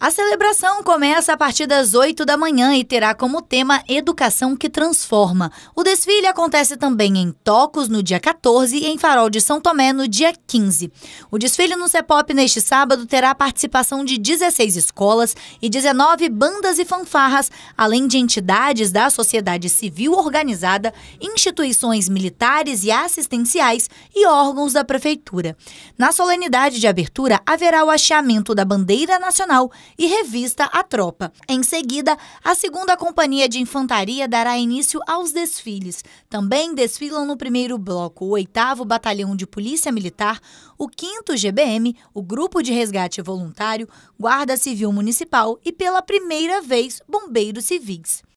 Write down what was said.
A celebração começa a partir das 8 da manhã e terá como tema Educação que Transforma. O desfile acontece também em Tocos no dia 14 e em Farol de São Tomé no dia 15. O desfile no CEPOP neste sábado terá a participação de 16 escolas e 19 bandas e fanfarras, além de entidades da sociedade civil organizada, instituições militares e assistenciais e órgãos da prefeitura. Na solenidade de abertura haverá o hasteamento da bandeira nacional e revista A Tropa. Em seguida, a segunda companhia de infantaria dará início aos desfiles. Também desfilam no primeiro bloco o 8 Batalhão de Polícia Militar, o 5 GBM, o Grupo de Resgate Voluntário, Guarda Civil Municipal e, pela primeira vez, Bombeiros Civis.